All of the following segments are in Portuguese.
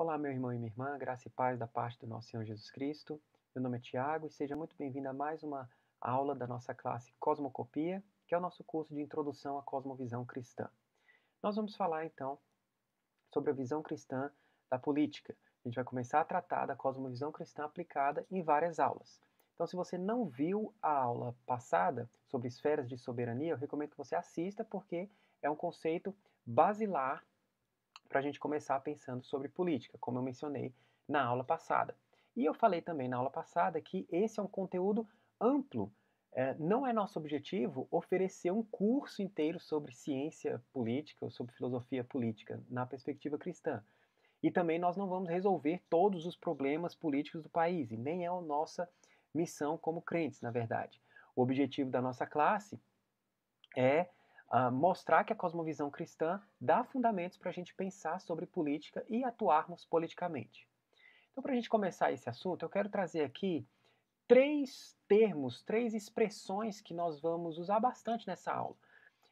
Olá, meu irmão e minha irmã, graça e paz da parte do nosso Senhor Jesus Cristo. Meu nome é Tiago e seja muito bem-vindo a mais uma aula da nossa classe Cosmocopia, que é o nosso curso de introdução à cosmovisão cristã. Nós vamos falar então sobre a visão cristã da política. A gente vai começar a tratar da cosmovisão cristã aplicada em várias aulas. Então, se você não viu a aula passada sobre esferas de soberania, eu recomendo que você assista, porque é um conceito basilar para a gente começar pensando sobre política, como eu mencionei na aula passada. E eu falei também na aula passada que esse é um conteúdo amplo. É, não é nosso objetivo oferecer um curso inteiro sobre ciência política ou sobre filosofia política na perspectiva cristã. E também nós não vamos resolver todos os problemas políticos do país, e nem é a nossa missão como crentes, na verdade. O objetivo da nossa classe é uh, mostrar que a cosmovisão cristã dá fundamentos para a gente pensar sobre política e atuarmos politicamente. Então, para a gente começar esse assunto, eu quero trazer aqui três termos, três expressões que nós vamos usar bastante nessa aula.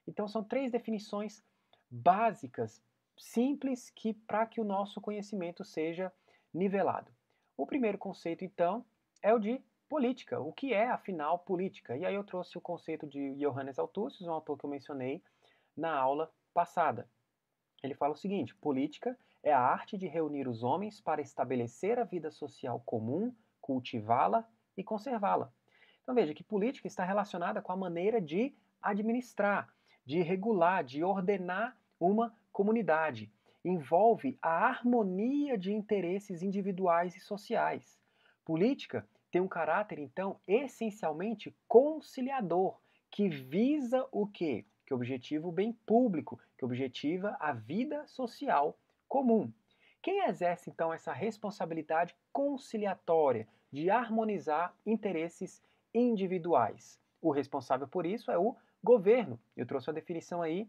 Então, são três definições básicas, simples, que para que o nosso conhecimento seja nivelado. O primeiro conceito, então, é o de política. O que é, afinal, política? E aí eu trouxe o conceito de Johannes Althusius, um autor que eu mencionei na aula passada. Ele fala o seguinte: política é a arte de reunir os homens para estabelecer a vida social comum, cultivá-la e conservá-la. Então veja que política está relacionada com a maneira de administrar, de regular, de ordenar uma comunidade. Envolve a harmonia de interesses individuais e sociais. Política tem um caráter, então, essencialmente conciliador, que visa o quê? Que objetiva o bem público, que objetiva a vida social comum. Quem exerce, então, essa responsabilidade conciliatória de harmonizar interesses individuais? O responsável por isso é o governo. Eu trouxe a definição aí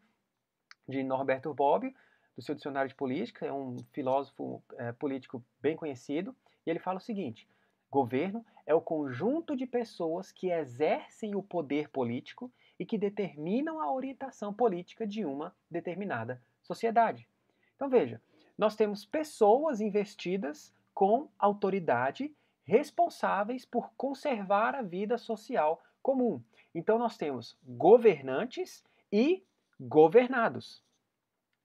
de Norberto Bobbio, do seu dicionário de política, é um filósofo é, político bem conhecido, e ele fala o seguinte: Governo é o conjunto de pessoas que exercem o poder político e que determinam a orientação política de uma determinada sociedade. Então veja, nós temos pessoas investidas com autoridade responsáveis por conservar a vida social comum. Então nós temos governantes e governados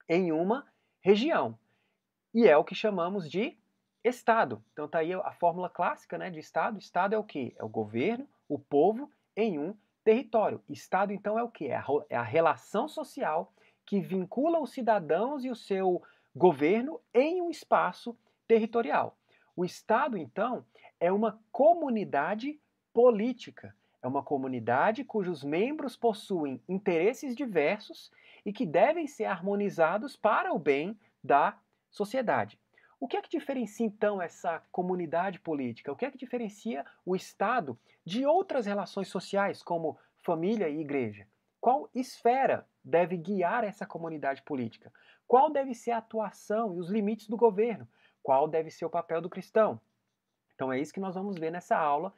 em uma região. E é o que chamamos de Estado. Então está aí a fórmula clássica né, de Estado. Estado é o que? É o governo, o povo em um território. Estado, então, é o que? É, é a relação social que vincula os cidadãos e o seu governo em um espaço territorial. O Estado, então, é uma comunidade política. É uma comunidade cujos membros possuem interesses diversos e que devem ser harmonizados para o bem da sociedade. O que é que diferencia então essa comunidade política? O que é que diferencia o Estado de outras relações sociais, como família e igreja? Qual esfera deve guiar essa comunidade política? Qual deve ser a atuação e os limites do governo? Qual deve ser o papel do cristão? Então é isso que nós vamos ver nessa aula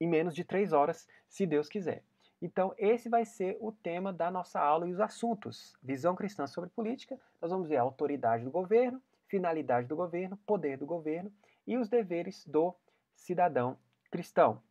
em menos de três horas, se Deus quiser. Então, esse vai ser o tema da nossa aula e os assuntos. Visão cristã sobre política, nós vamos ver a autoridade do governo, finalidade do governo, poder do governo e os deveres do cidadão cristão.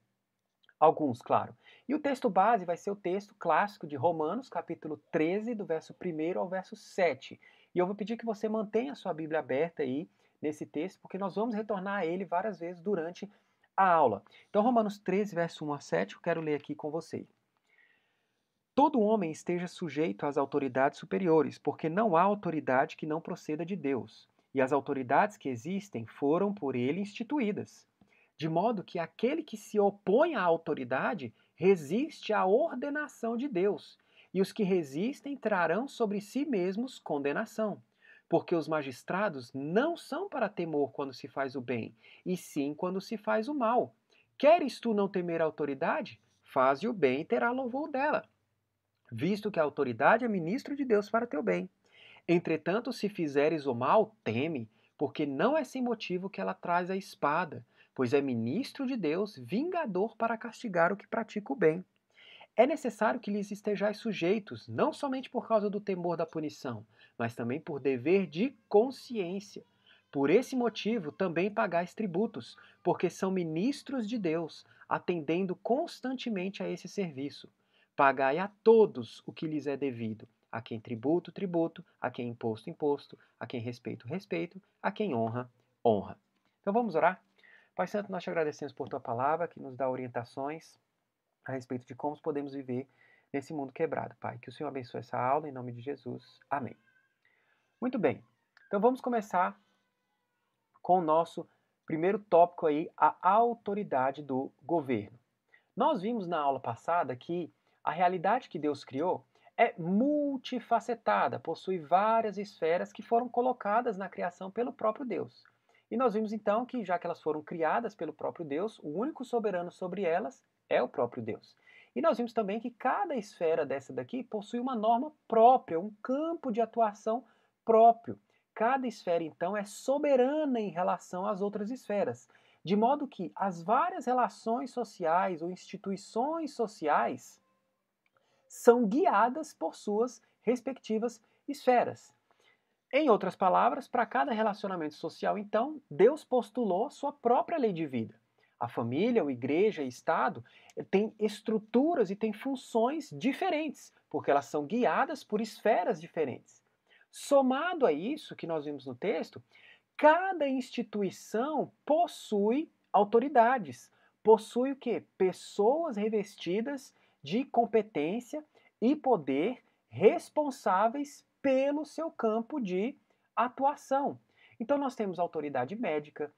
Alguns, claro. E o texto base vai ser o texto clássico de Romanos, capítulo 13, do verso 1 ao verso 7. E eu vou pedir que você mantenha a sua Bíblia aberta aí nesse texto, porque nós vamos retornar a ele várias vezes durante a aula. Então, Romanos 13, verso 1 a 7, eu quero ler aqui com você. Todo homem esteja sujeito às autoridades superiores, porque não há autoridade que não proceda de Deus e as autoridades que existem foram por ele instituídas, de modo que aquele que se opõe à autoridade resiste à ordenação de Deus, e os que resistem trarão sobre si mesmos condenação. Porque os magistrados não são para temor quando se faz o bem, e sim quando se faz o mal. Queres tu não temer a autoridade? Faze o bem e terá louvor dela, visto que a autoridade é ministro de Deus para teu bem. Entretanto, se fizeres o mal, teme, porque não é sem motivo que ela traz a espada, pois é ministro de Deus, vingador para castigar o que pratica o bem. É necessário que lhes estejais sujeitos, não somente por causa do temor da punição, mas também por dever de consciência. Por esse motivo também pagais tributos, porque são ministros de Deus, atendendo constantemente a esse serviço. Pagai a todos o que lhes é devido, a quem tributo, tributo. A quem imposto, imposto. A quem respeito, respeito. A quem honra, honra. Então vamos orar? Pai Santo, nós te agradecemos por tua palavra que nos dá orientações a respeito de como podemos viver nesse mundo quebrado, Pai. Que o Senhor abençoe essa aula em nome de Jesus. Amém. Muito bem. Então vamos começar com o nosso primeiro tópico aí, a autoridade do governo. Nós vimos na aula passada que a realidade que Deus criou é multifacetada, possui várias esferas que foram colocadas na criação pelo próprio Deus. E nós vimos então que, já que elas foram criadas pelo próprio Deus, o único soberano sobre elas é o próprio Deus. E nós vimos também que cada esfera dessa daqui possui uma norma própria, um campo de atuação próprio. Cada esfera, então, é soberana em relação às outras esferas, de modo que as várias relações sociais ou instituições sociais são guiadas por suas respectivas esferas. Em outras palavras, para cada relacionamento social, então, Deus postulou sua própria lei de vida. A família, a igreja, o Estado eh, têm estruturas e têm funções diferentes, porque elas são guiadas por esferas diferentes. Somado a isso que nós vimos no texto, cada instituição possui autoridades, possui o que? Pessoas revestidas de competência e poder responsáveis pelo seu campo de atuação. Então, nós temos autoridade médica,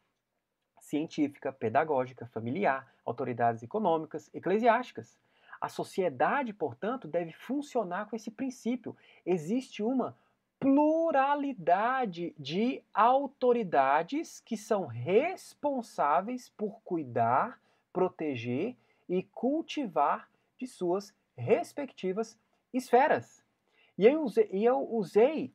científica, pedagógica, familiar, autoridades econômicas, eclesiásticas. A sociedade, portanto, deve funcionar com esse princípio. Existe uma pluralidade de autoridades que são responsáveis por cuidar, proteger e cultivar de suas respectivas esferas. E eu usei, eu usei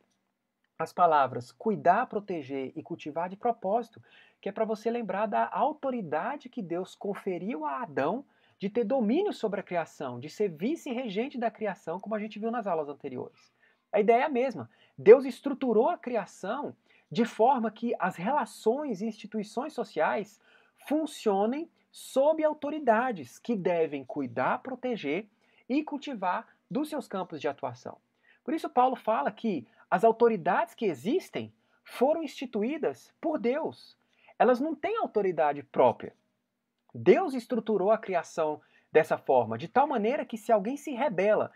as palavras cuidar, proteger e cultivar de propósito, que é para você lembrar da autoridade que Deus conferiu a Adão de ter domínio sobre a criação, de ser vice-regente da criação, como a gente viu nas aulas anteriores. A ideia é a mesma. Deus estruturou a criação de forma que as relações e instituições sociais funcionem sob autoridades que devem cuidar, proteger e cultivar dos seus campos de atuação. Por isso, Paulo fala que as autoridades que existem foram instituídas por Deus. Elas não têm autoridade própria. Deus estruturou a criação dessa forma, de tal maneira que se alguém se rebela,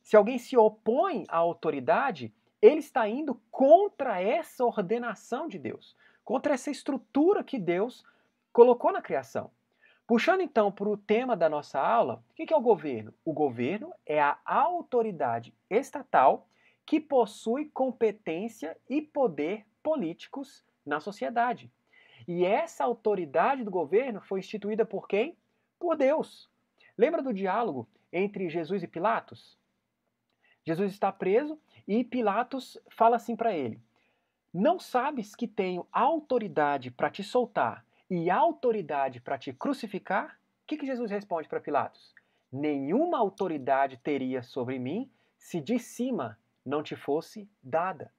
se alguém se opõe à autoridade, ele está indo contra essa ordenação de Deus, contra essa estrutura que Deus colocou na criação. Puxando então para o tema da nossa aula, o que é o governo? O governo é a autoridade estatal que possui competência e poder políticos na sociedade. E essa autoridade do governo foi instituída por quem? Por Deus. Lembra do diálogo entre Jesus e Pilatos? Jesus está preso e Pilatos fala assim para ele: Não sabes que tenho autoridade para te soltar e autoridade para te crucificar, o que, que Jesus responde para Pilatos? Nenhuma autoridade teria sobre mim se de cima não te fosse dada.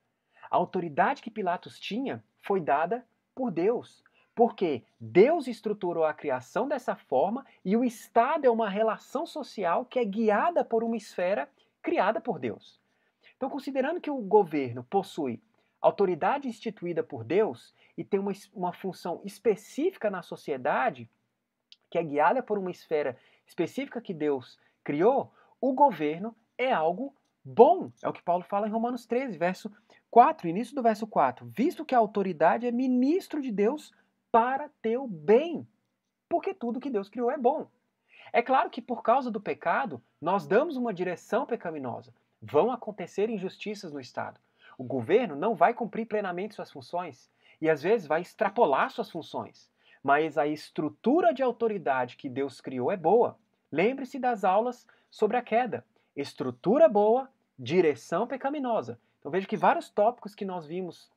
A autoridade que Pilatos tinha foi dada por Deus. Porque Deus estruturou a criação dessa forma e o Estado é uma relação social que é guiada por uma esfera criada por Deus. Então, considerando que o governo possui autoridade instituída por Deus e tem uma, uma função específica na sociedade, que é guiada por uma esfera específica que Deus criou, o governo é algo bom. É o que Paulo fala em Romanos 13, verso 4, início do verso 4. Visto que a autoridade é ministro de Deus para teu bem, porque tudo que Deus criou é bom. É claro que por causa do pecado, nós damos uma direção pecaminosa. Vão acontecer injustiças no Estado o governo não vai cumprir plenamente suas funções e às vezes vai extrapolar suas funções. Mas a estrutura de autoridade que Deus criou é boa. Lembre-se das aulas sobre a queda. Estrutura boa, direção pecaminosa. Então veja que vários tópicos que nós vimos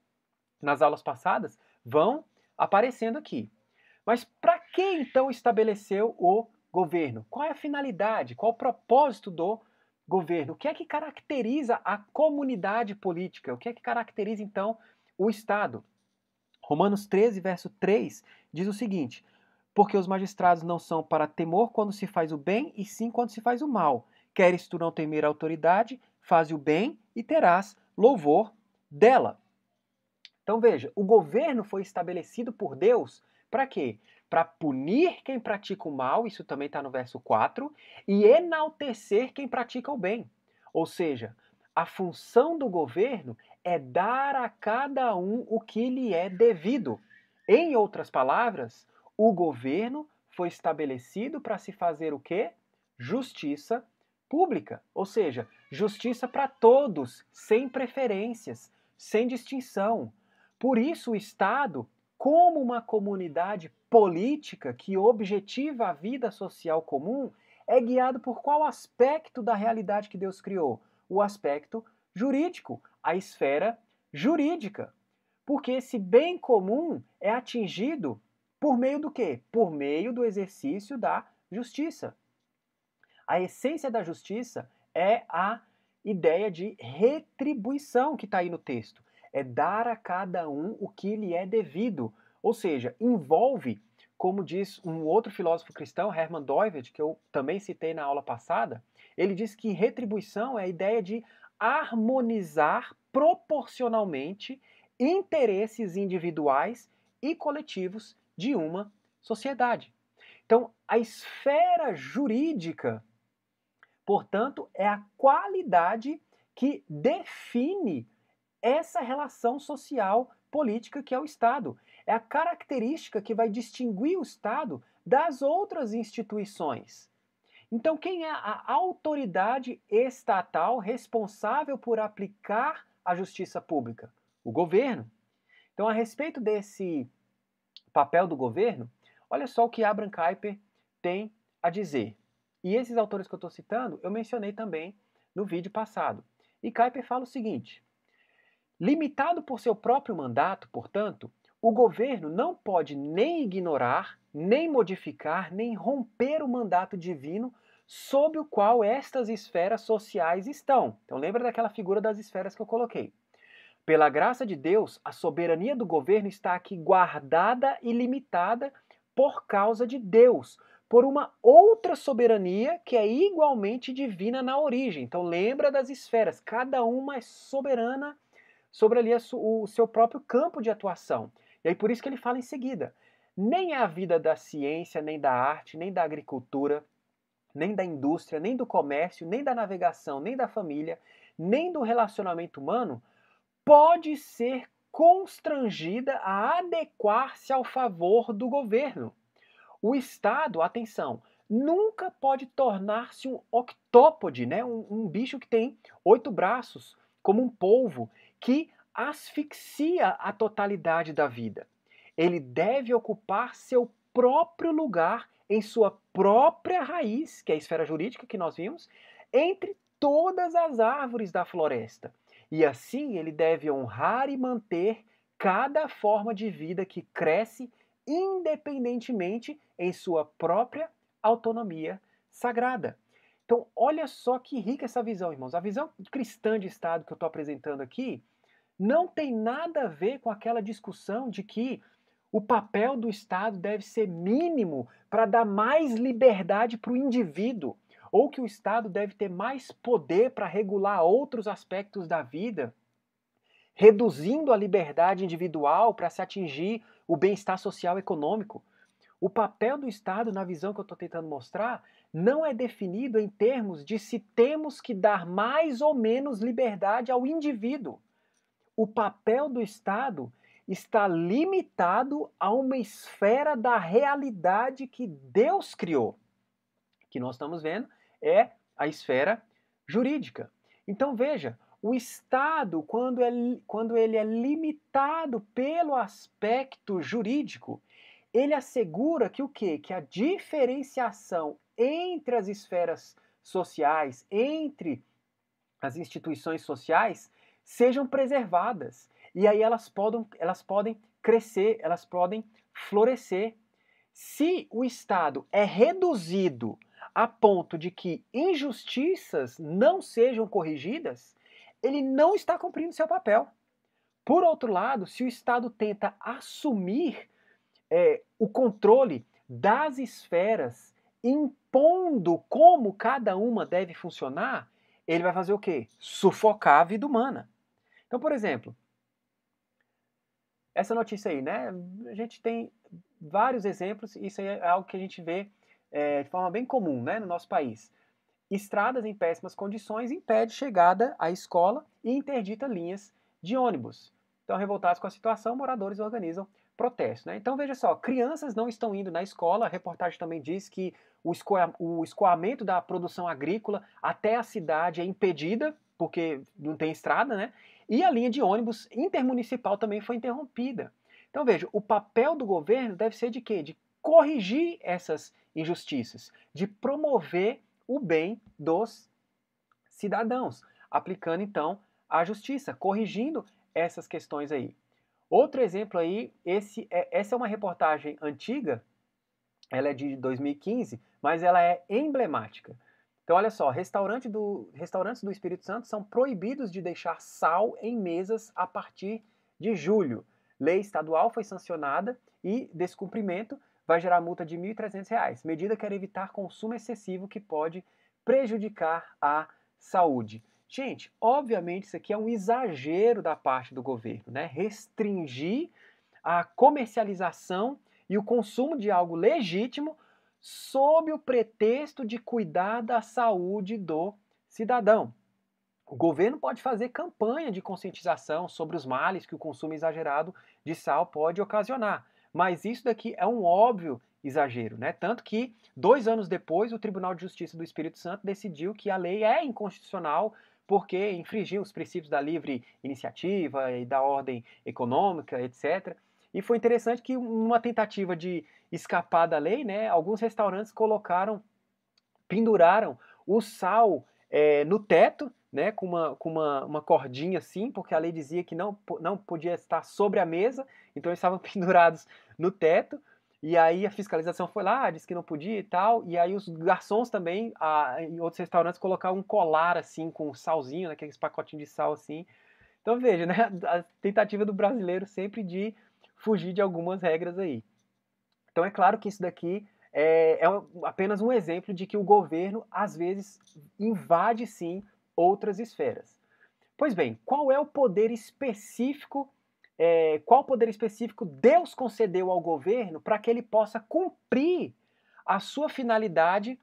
nas aulas passadas vão aparecendo aqui. Mas para que então estabeleceu o governo? Qual é a finalidade? Qual o propósito do governo? governo. O que é que caracteriza a comunidade política? O que é que caracteriza, então, o Estado? Romanos 13, verso 3 diz o seguinte: Porque os magistrados não são para temor quando se faz o bem, e sim quando se faz o mal. Queres tu não temer a autoridade, faz o bem e terás louvor dela. Então veja, o governo foi estabelecido por Deus para quê? para punir quem pratica o mal, isso também está no verso 4, e enaltecer quem pratica o bem. Ou seja, a função do governo é dar a cada um o que lhe é devido. Em outras palavras, o governo foi estabelecido para se fazer o quê? Justiça pública, ou seja, justiça para todos, sem preferências, sem distinção. Por isso, o Estado, como uma comunidade política que objetiva a vida social comum é guiado por qual aspecto da realidade que Deus criou? O aspecto jurídico, a esfera jurídica. Porque esse bem comum é atingido por meio do quê? Por meio do exercício da justiça. A essência da justiça é a ideia de retribuição que está aí no texto. É dar a cada um o que lhe é devido. Ou seja, envolve como diz um outro filósofo cristão, Hermann Doived, que eu também citei na aula passada, ele diz que retribuição é a ideia de harmonizar proporcionalmente interesses individuais e coletivos de uma sociedade. Então, a esfera jurídica, portanto, é a qualidade que define essa relação social política que é o Estado é a característica que vai distinguir o Estado das outras instituições. Então, quem é a autoridade estatal responsável por aplicar a justiça pública? O governo. Então, a respeito desse papel do governo, olha só o que Abraham Kuyper tem a dizer. E esses autores que eu estou citando, eu mencionei também no vídeo passado. E Kuyper fala o seguinte: limitado por seu próprio mandato, portanto, o governo não pode nem ignorar, nem modificar, nem romper o mandato divino sob o qual estas esferas sociais estão. Então lembra daquela figura das esferas que eu coloquei. Pela graça de Deus, a soberania do governo está aqui guardada e limitada por causa de Deus, por uma outra soberania que é igualmente divina na origem. Então lembra das esferas, cada uma é soberana sobre ali o seu próprio campo de atuação. E aí por isso que ele fala em seguida: nem a vida da ciência, nem da arte, nem da agricultura, nem da indústria, nem do comércio, nem da navegação, nem da família, nem do relacionamento humano pode ser constrangida a adequar-se ao favor do governo. O Estado, atenção, nunca pode tornar-se um octópode, né? Um, um, bicho que tem oito braços, como um polvo, que asfixia a totalidade da vida. Ele deve ocupar seu próprio lugar em sua própria raiz, que é a esfera jurídica que nós vimos, entre todas as árvores da floresta. E assim ele deve honrar e manter cada forma de vida que cresce independentemente em sua própria autonomia sagrada. Então, olha só que rica essa visão, irmãos. A visão cristã de Estado que eu estou apresentando aqui não tem nada a ver com aquela discussão de que o papel do Estado deve ser mínimo para dar mais liberdade para o indivíduo, ou que o Estado deve ter mais poder para regular outros aspectos da vida, reduzindo a liberdade individual para se atingir o bem-estar social e econômico. O papel do Estado, na visão que eu estou tentando mostrar, não é definido em termos de se temos que dar mais ou menos liberdade ao indivíduo o papel do Estado está limitado a uma esfera da realidade que Deus criou. Que nós estamos vendo é a esfera jurídica. Então veja, o Estado, quando, é, quando ele é limitado pelo aspecto jurídico, ele assegura que o quê? Que a diferenciação entre as esferas sociais, entre as instituições sociais, sejam preservadas. E aí elas, podem elas podem crescer, elas podem florescer. Se o Estado é reduzido a ponto de que injustiças não sejam corrigidas, ele não está cumprindo seu papel. Por outro lado, se o Estado tenta assumir é, o controle das esferas, impondo como cada uma deve funcionar, ele vai fazer o quê? Sufocar a vida humana. Então, por exemplo, essa notícia aí, né? A gente tem vários exemplos, isso aí é algo que a gente vê é, de forma bem comum né, no nosso país. Estradas em péssimas condições impede chegada à escola e interdita linhas de ônibus. Então, revoltados com a situação, moradores organizam protesto. Né? Então, veja só, crianças não estão indo na escola. A reportagem também diz que o, escoa o escoamento da produção agrícola até a cidade é impedida, porque não tem estrada, né? E a linha de ônibus intermunicipal também foi interrompida. Então veja, o papel do governo deve ser de quê? De corrigir essas injustiças, de promover o bem dos cidadãos, aplicando então a justiça, corrigindo essas questões aí. Outro exemplo aí, esse é, essa é uma reportagem antiga, ela é de 2015, mas ela é emblemática. Então, olha só, restaurante do, restaurantes do Espírito Santo são proibidos de deixar sal em mesas a partir de julho. Lei estadual foi sancionada e descumprimento vai gerar multa de R$ 1.300. Medida quer evitar consumo excessivo que pode prejudicar a saúde. Gente, obviamente isso aqui é um exagero da parte do governo, né? Restringir a comercialização e o consumo de algo legítimo sob o pretexto de cuidar da saúde do cidadão. O governo pode fazer campanha de conscientização sobre os males que o consumo exagerado de sal pode ocasionar, mas isso daqui é um óbvio exagero, né? Tanto que dois anos depois o Tribunal de Justiça do Espírito Santo decidiu que a lei é inconstitucional porque infringiu os princípios da livre iniciativa e da ordem econômica, etc. E foi interessante que, numa tentativa de escapar da lei, né, alguns restaurantes colocaram, penduraram o sal é, no teto, né, com, uma, com uma, uma cordinha assim, porque a lei dizia que não, não podia estar sobre a mesa, então eles estavam pendurados no teto. E aí a fiscalização foi lá, ah, disse que não podia e tal. E aí os garçons também, a, em outros restaurantes, colocaram um colar assim, com um salzinho, né, aqueles pacotinhos de sal assim. Então veja, né, a tentativa do brasileiro sempre de fugir de algumas regras aí. Então é claro que isso daqui é, é apenas um exemplo de que o governo às vezes invade sim outras esferas. Pois bem, qual é o poder específico? É, qual poder específico Deus concedeu ao governo para que ele possa cumprir a sua finalidade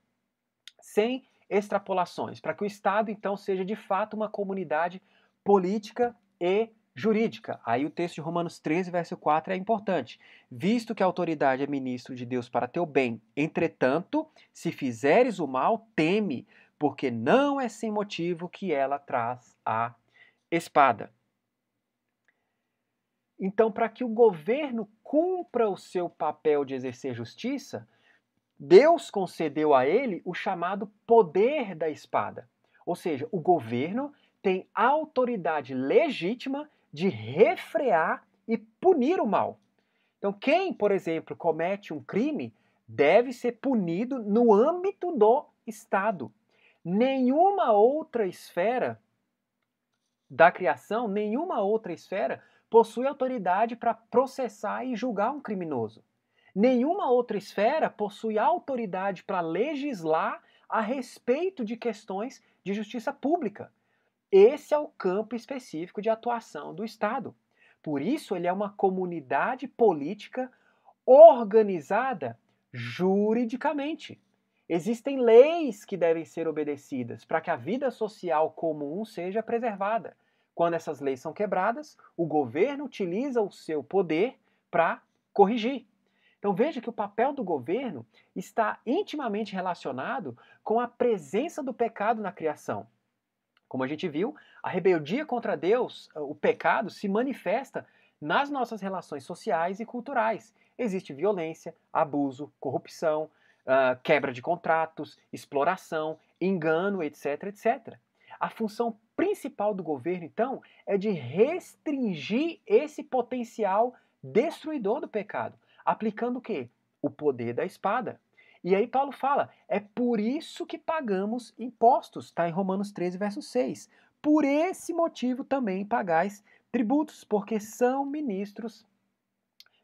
sem extrapolações, para que o Estado então seja de fato uma comunidade política e jurídica. Aí o texto de Romanos 13, verso 4 é importante. Visto que a autoridade é ministro de Deus para teu bem, entretanto, se fizeres o mal, teme, porque não é sem motivo que ela traz a espada. Então, para que o governo cumpra o seu papel de exercer justiça, Deus concedeu a ele o chamado poder da espada. Ou seja, o governo tem autoridade legítima de refrear e punir o mal. Então, quem, por exemplo, comete um crime deve ser punido no âmbito do Estado. Nenhuma outra esfera da criação, nenhuma outra esfera possui autoridade para processar e julgar um criminoso. Nenhuma outra esfera possui autoridade para legislar a respeito de questões de justiça pública. Esse é o campo específico de atuação do Estado. Por isso, ele é uma comunidade política organizada juridicamente. Existem leis que devem ser obedecidas para que a vida social comum seja preservada. Quando essas leis são quebradas, o governo utiliza o seu poder para corrigir. Então veja que o papel do governo está intimamente relacionado com a presença do pecado na criação. Como a gente viu, a rebeldia contra Deus, eh, o pecado, se manifesta nas nossas relações sociais e culturais. Existe violência, abuso, corrupção, uh, quebra de contratos, exploração, engano, etc, etc. A função principal do governo, então, é de restringir esse potencial destruidor do pecado, aplicando o quê? O poder da espada, e aí Paulo fala: é por isso que pagamos impostos, está em Romanos 13, verso 6. Por esse motivo também pagais tributos, porque são ministros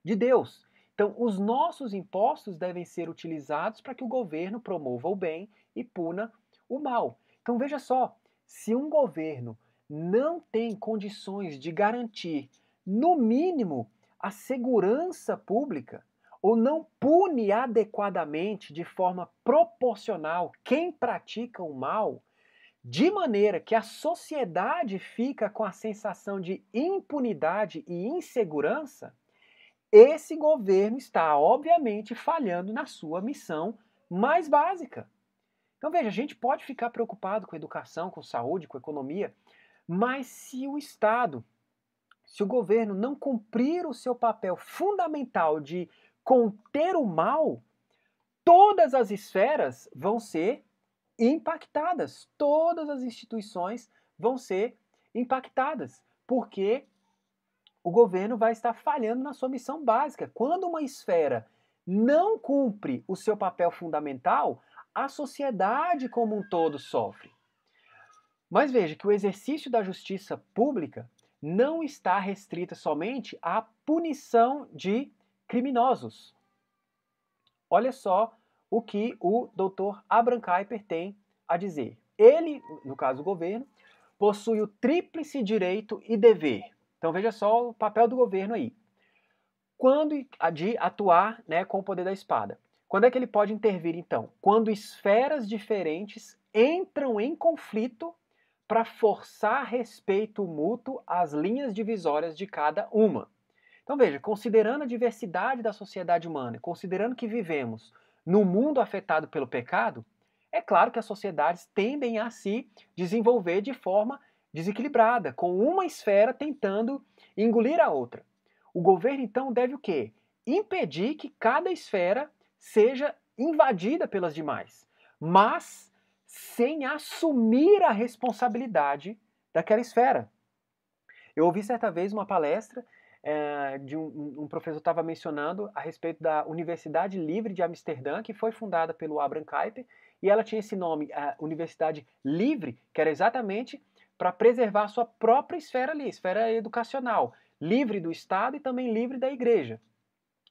de Deus. Então, os nossos impostos devem ser utilizados para que o governo promova o bem e puna o mal. Então, veja só: se um governo não tem condições de garantir, no mínimo, a segurança pública, ou não pune adequadamente, de forma proporcional, quem pratica o mal, de maneira que a sociedade fica com a sensação de impunidade e insegurança, esse governo está, obviamente, falhando na sua missão mais básica. Então, veja, a gente pode ficar preocupado com educação, com saúde, com economia, mas se o Estado, se o governo não cumprir o seu papel fundamental de conter o mal, todas as esferas vão ser impactadas, todas as instituições vão ser impactadas, porque o governo vai estar falhando na sua missão básica. Quando uma esfera não cumpre o seu papel fundamental, a sociedade como um todo sofre. Mas veja que o exercício da justiça pública não está restrita somente à punição de criminosos. Olha só o que o doutor Abraham Kuyper tem a dizer. Ele, no caso o governo, possui o tríplice direito e dever. Então veja só o papel do governo aí. Quando de atuar né, com o poder da espada. Quando é que ele pode intervir, então? Quando esferas diferentes entram em conflito para forçar respeito mútuo às linhas divisórias de cada uma. Então veja, considerando a diversidade da sociedade humana, considerando que vivemos no mundo afetado pelo pecado, é claro que as sociedades tendem a se desenvolver de forma desequilibrada, com uma esfera tentando engolir a outra. O governo então deve o quê? Impedir que cada esfera seja invadida pelas demais, mas sem assumir a responsabilidade daquela esfera. Eu ouvi certa vez uma palestra é, de um, um professor estava mencionando a respeito da Universidade Livre de Amsterdã, que foi fundada pelo Abraham Kuyper, e ela tinha esse nome, a Universidade Livre, que era exatamente para preservar a sua própria esfera ali, esfera educacional, livre do Estado e também livre da igreja.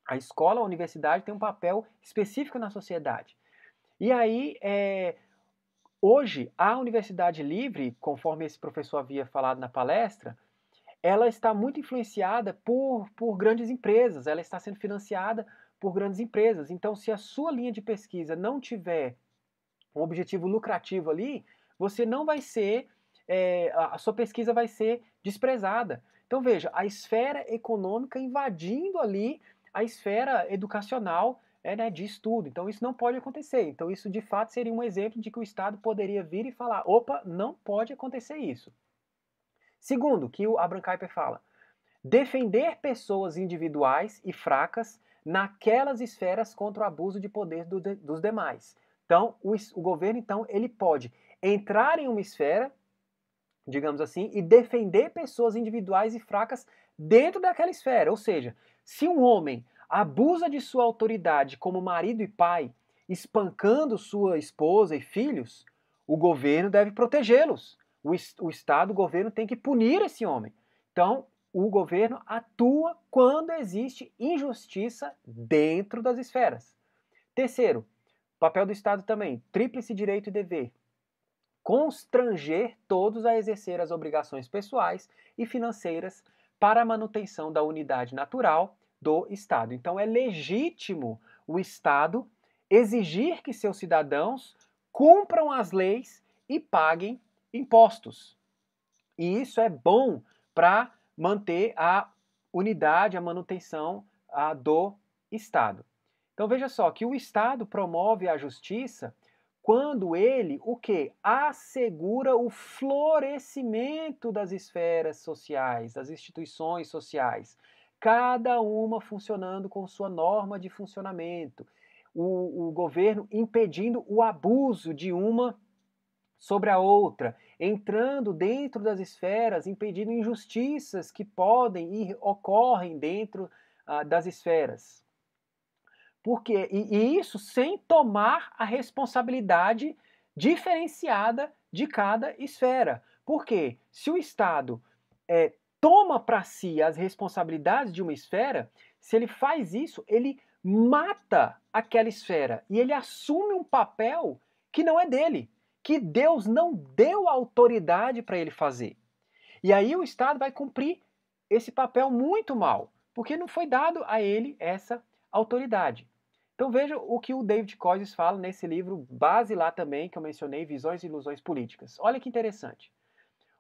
A escola, a universidade tem um papel específico na sociedade. E aí, é, hoje, a universidade livre, conforme esse professor havia falado na palestra, ela está muito influenciada por, por grandes empresas, ela está sendo financiada por grandes empresas. Então, se a sua linha de pesquisa não tiver um objetivo lucrativo ali, você não vai ser, é, a sua pesquisa vai ser desprezada. Então, veja, a esfera econômica invadindo ali a esfera educacional é, né, de estudo. Então, isso não pode acontecer. Então, isso de fato seria um exemplo de que o Estado poderia vir e falar: opa, não pode acontecer isso. Segundo, que o Abraham Kuyper fala, defender pessoas individuais e fracas naquelas esferas contra o abuso de poder do de, dos demais. Então, o, o governo, então, ele pode entrar em uma esfera, digamos assim, e defender pessoas individuais e fracas dentro daquela esfera. Ou seja, se um homem abusa de sua autoridade como marido e pai, espancando sua esposa e filhos, o governo deve protegê-los o, o Estado, o governo tem que punir esse homem. Então, o governo atua quando existe injustiça dentro das esferas. Terceiro, papel do Estado também, tríplice direito e dever. Constranger todos a exercer as obrigações pessoais e financeiras para a manutenção da unidade natural do Estado. Então, é legítimo o Estado exigir que seus cidadãos cumpram as leis e paguem impostos. E isso é bom para manter a unidade, a manutenção a, do Estado. Então veja só que o Estado promove a justiça quando ele o que assegura o florescimento das esferas sociais, das instituições sociais, cada uma funcionando com sua norma de funcionamento, o, o governo impedindo o abuso de uma sobre a outra, entrando dentro das esferas, impedindo injustiças que podem e ocorrem dentro ah, das esferas. Porque e, e isso sem tomar a responsabilidade diferenciada de cada esfera. Porque se o Estado é, toma para si as responsabilidades de uma esfera, se ele faz isso, ele mata aquela esfera e ele assume um papel que não é dele que Deus não deu autoridade para ele fazer. E aí o Estado vai cumprir esse papel muito mal, porque não foi dado a ele essa autoridade. Então veja o que o David Coises fala nesse livro base lá também que eu mencionei, Visões e Ilusões Políticas. Olha que interessante.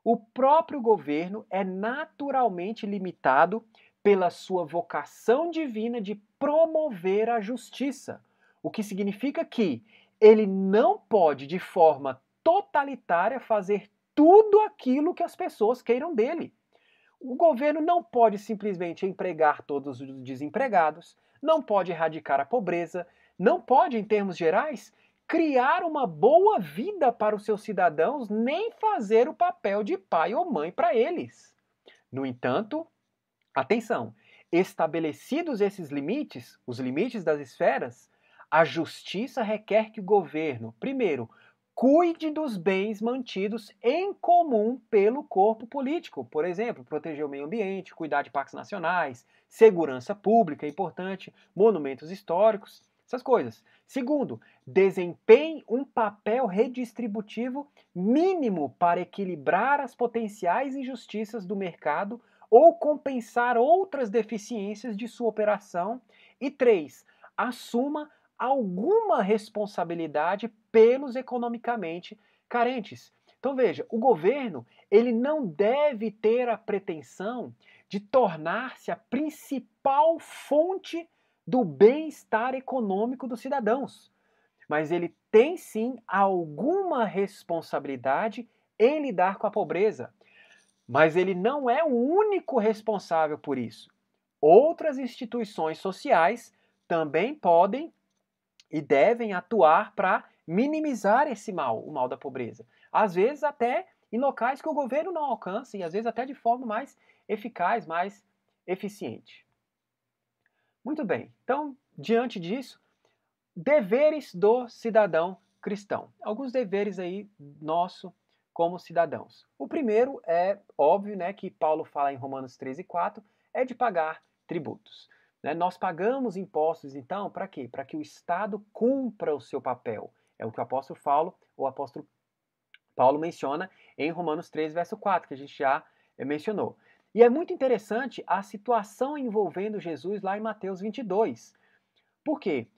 O próprio governo é naturalmente limitado pela sua vocação divina de promover a justiça, o que significa que ele não pode, de forma totalitária, fazer tudo aquilo que as pessoas queiram dele. O governo não pode simplesmente empregar todos os desempregados, não pode erradicar a pobreza, não pode, em termos gerais, criar uma boa vida para os seus cidadãos, nem fazer o papel de pai ou mãe para eles. No entanto, atenção, estabelecidos esses limites, os limites das esferas, a justiça requer que o governo, primeiro, cuide dos bens mantidos em comum pelo corpo político. Por exemplo, proteger o meio ambiente, cuidar de parques nacionais, segurança pública é importante, monumentos históricos, essas coisas. Segundo, desempenhe um papel redistributivo mínimo para equilibrar as potenciais injustiças do mercado ou compensar outras deficiências de sua operação. E três, assuma alguma responsabilidade pelos economicamente carentes. Então veja, o governo ele não deve ter a pretensão de tornar-se a principal fonte do bem-estar econômico dos cidadãos, mas ele tem sim alguma responsabilidade em lidar com a pobreza. Mas ele não é o único responsável por isso. Outras instituições sociais também podem e devem atuar para minimizar esse mal, o mal da pobreza. Às vezes até em locais que o governo não alcança e às vezes até de forma mais eficaz, mais eficiente. Muito bem, então, diante disso, deveres do cidadão cristão. Alguns deveres aí nosso como cidadãos. O primeiro é óbvio, né, que Paulo fala em Romanos 13, 4, é de pagar tributos. Né? Nós pagamos impostos, então, para quê? Para que o Estado cumpra o seu papel. É o que o apóstolo Paulo, o apóstolo Paulo menciona em Romanos 3, verso 4, que a gente já eh, mencionou. E é muito interessante a situação envolvendo Jesus lá em Mateus 22. Por quê?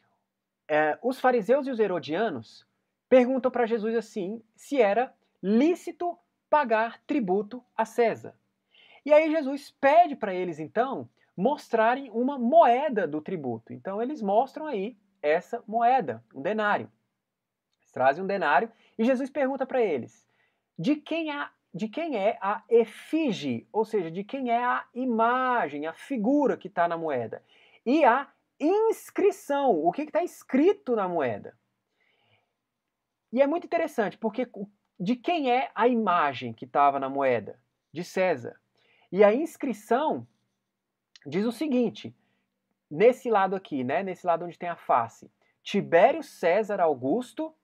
É, os fariseus e os herodianos perguntam para Jesus assim se era lícito pagar tributo a César. E aí Jesus pede para eles, então, mostrarem uma moeda do tributo. Então eles mostram aí essa moeda, um denário. Eles trazem um denário e Jesus pergunta para eles: de quem, a, de quem é a efígie, ou seja, de quem é a imagem, a figura que está na moeda? E a inscrição, o que está escrito na moeda? E é muito interessante, porque de quem é a imagem que estava na moeda? De César. E a inscrição diz o seguinte, nesse lado aqui, né, nesse lado onde tem a face, Tibério César Augusto,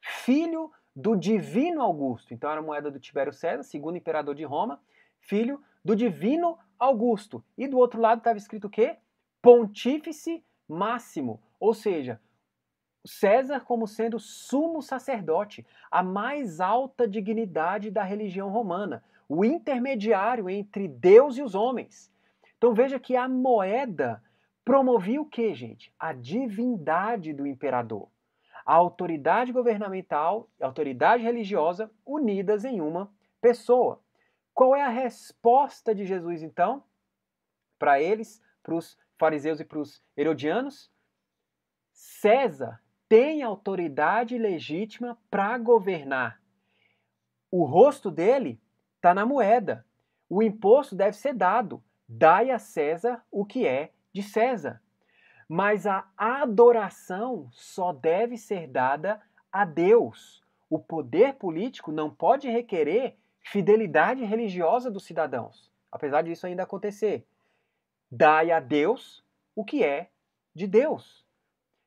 filho do divino Augusto. Então era moeda do Tibério César, segundo imperador de Roma, filho do divino Augusto. E do outro lado estava escrito o quê? Pontífice Máximo, ou seja, César como sendo sumo sacerdote, a mais alta dignidade da religião romana, o intermediário entre Deus e os homens. Então veja que a moeda promovia o que, gente? A divindade do imperador. A autoridade governamental e a autoridade religiosa unidas em uma pessoa. Qual é a resposta de Jesus, então, para eles, para os fariseus e para os herodianos? César tem autoridade legítima para governar. O rosto dele está na moeda. O imposto deve ser dado. Dai a César o que é de César. Mas a adoração só deve ser dada a Deus. O poder político não pode requerer fidelidade religiosa dos cidadãos, apesar disso ainda acontecer. Dai a Deus o que é de Deus.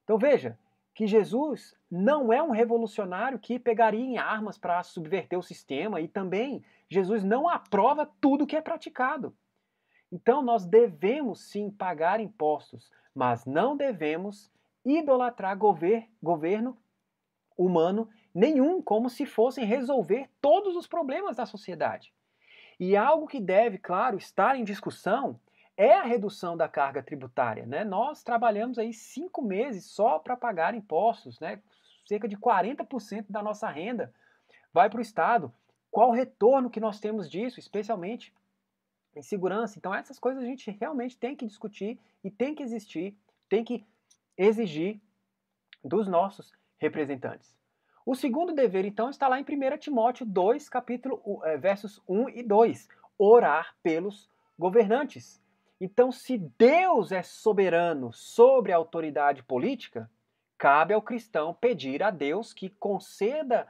Então veja que Jesus não é um revolucionário que pegaria em armas para subverter o sistema e também Jesus não aprova tudo que é praticado. Então nós devemos sim pagar impostos, mas não devemos idolatrar gover, governo humano nenhum como se fossem resolver todos os problemas da sociedade. E algo que deve, claro, estar em discussão é a redução da carga tributária. Né? Nós trabalhamos aí cinco meses só para pagar impostos, né? cerca de 40% da nossa renda vai para o Estado. Qual o retorno que nós temos disso, especialmente insegurança. Então, essas coisas a gente realmente tem que discutir e tem que existir, tem que exigir dos nossos representantes. O segundo dever, então, está lá em 1 Timóteo 2, capítulo, eh, versos 1 e 2. Orar pelos governantes. Então, se Deus é soberano sobre a autoridade política, cabe ao cristão pedir a Deus que conceda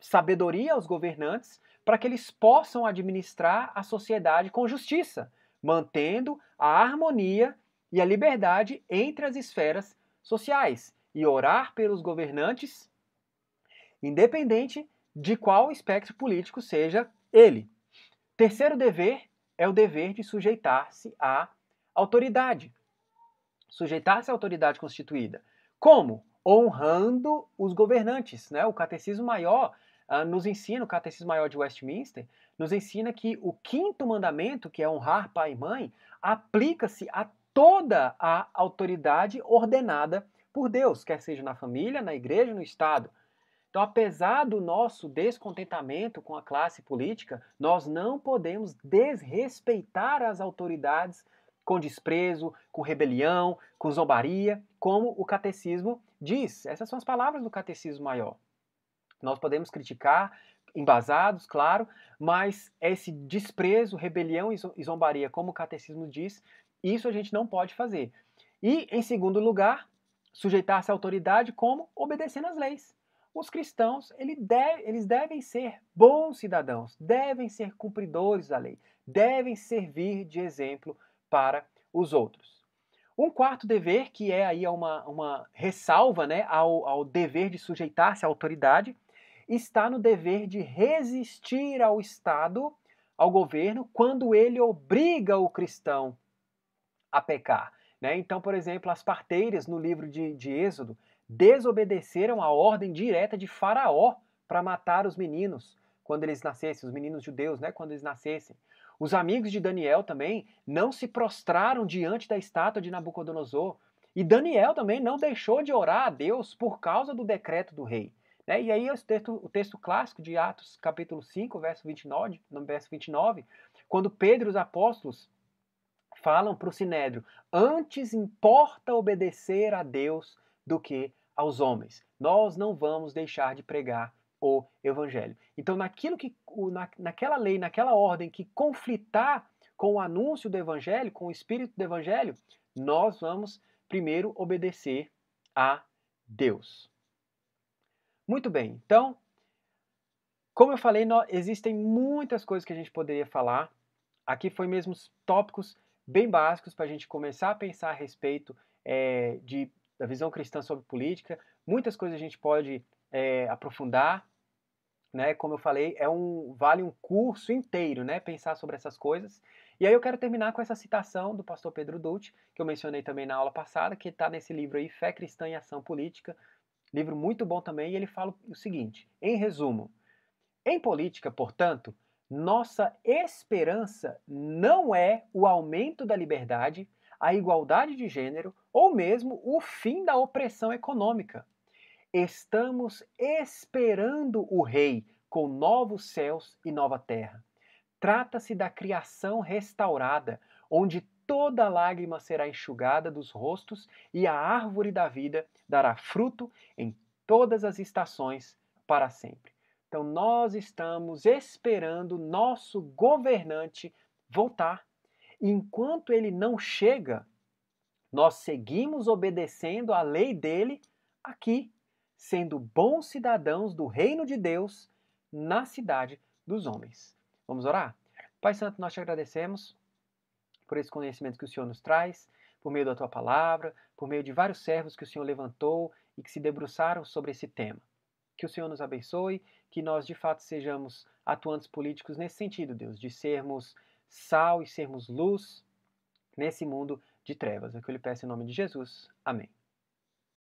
sabedoria aos governantes para que eles possam administrar a sociedade com justiça, mantendo a harmonia e a liberdade entre as esferas sociais e orar pelos governantes, independente de qual espectro político seja ele. Terceiro dever é o dever de sujeitar-se à autoridade. Sujeitar-se à autoridade constituída. Como? honrando os governantes. Né? O Catecismo Maior uh, nos ensina, o Catecismo Maior de Westminster, nos ensina que o quinto mandamento, que é honrar pai e mãe, aplica-se a toda a autoridade ordenada por Deus, quer seja na família, na igreja, no Estado. Então, apesar do nosso descontentamento com a classe política, nós não podemos desrespeitar as autoridades com desprezo, com rebelião, com zombaria como o catecismo diz. Essas são as palavras do catecismo maior. Nós podemos criticar, embasados, claro, mas esse desprezo, rebelião e zombaria, como o catecismo diz, isso a gente não pode fazer. E, em segundo lugar, sujeitar-se à autoridade como obedecendo às leis. Os cristãos, ele deve, eles devem ser bons cidadãos, devem ser cumpridores da lei, devem servir de exemplo para os outros. Um quarto dever, que é aí uma, uma ressalva né, ao, ao dever de sujeitar-se à autoridade, está no dever de resistir ao Estado, ao governo, quando ele obriga o cristão a pecar. Né? Então, por exemplo, as parteiras no livro de, de Êxodo desobedeceram a ordem direta de Faraó para matar os meninos quando eles nascessem, os meninos judeus, né, quando eles nascessem. Os amigos de Daniel também não se prostraram diante da estátua de Nabucodonosor. E Daniel também não deixou de orar a Deus por causa do decreto do rei. Né? E aí o texto, o texto clássico de Atos, capítulo 5, verso 29, no verso 29, quando Pedro e os apóstolos falam para o Sinédrio, antes importa obedecer a Deus do que aos homens. Nós não vamos deixar de pregar o evangelho. Então, naquilo que, na, naquela lei, naquela ordem que conflitar com o anúncio do evangelho, com o espírito do evangelho, nós vamos primeiro obedecer a Deus. Muito bem, então, como eu falei, nós, existem muitas coisas que a gente poderia falar. Aqui foi mesmo tópicos bem básicos para a gente começar a pensar a respeito é, de, da visão cristã sobre política. Muitas coisas a gente pode é, aprofundar, né? Como eu falei, é um vale um curso inteiro, né? Pensar sobre essas coisas. E aí eu quero terminar com essa citação do pastor Pedro Dutti, que eu mencionei também na aula passada, que está nesse livro aí, Fé Cristã e Ação Política, livro muito bom também, e ele fala o seguinte, em resumo, em política, portanto, nossa esperança não é o aumento da liberdade, a igualdade de gênero ou mesmo o fim da opressão econômica. Estamos esperando o Rei com novos céus e nova terra. Trata-se da criação restaurada, onde toda lágrima será enxugada dos rostos e a árvore da vida dará fruto em todas as estações para sempre. Então nós estamos esperando nosso governante voltar. Enquanto ele não chega, nós seguimos obedecendo a lei dele aqui sendo bons cidadãos do reino de Deus na cidade dos homens. Vamos orar? Pai Santo, nós te agradecemos por esse conhecimento que o Senhor nos traz, por meio da tua palavra, por meio de vários servos que o Senhor levantou e que se debruçaram sobre esse tema. Que o Senhor nos abençoe, que nós de fato sejamos atuantes políticos nesse sentido, Deus, de sermos sal e sermos luz nesse mundo de trevas. É o que eu lhe peço em nome de Jesus. Amém.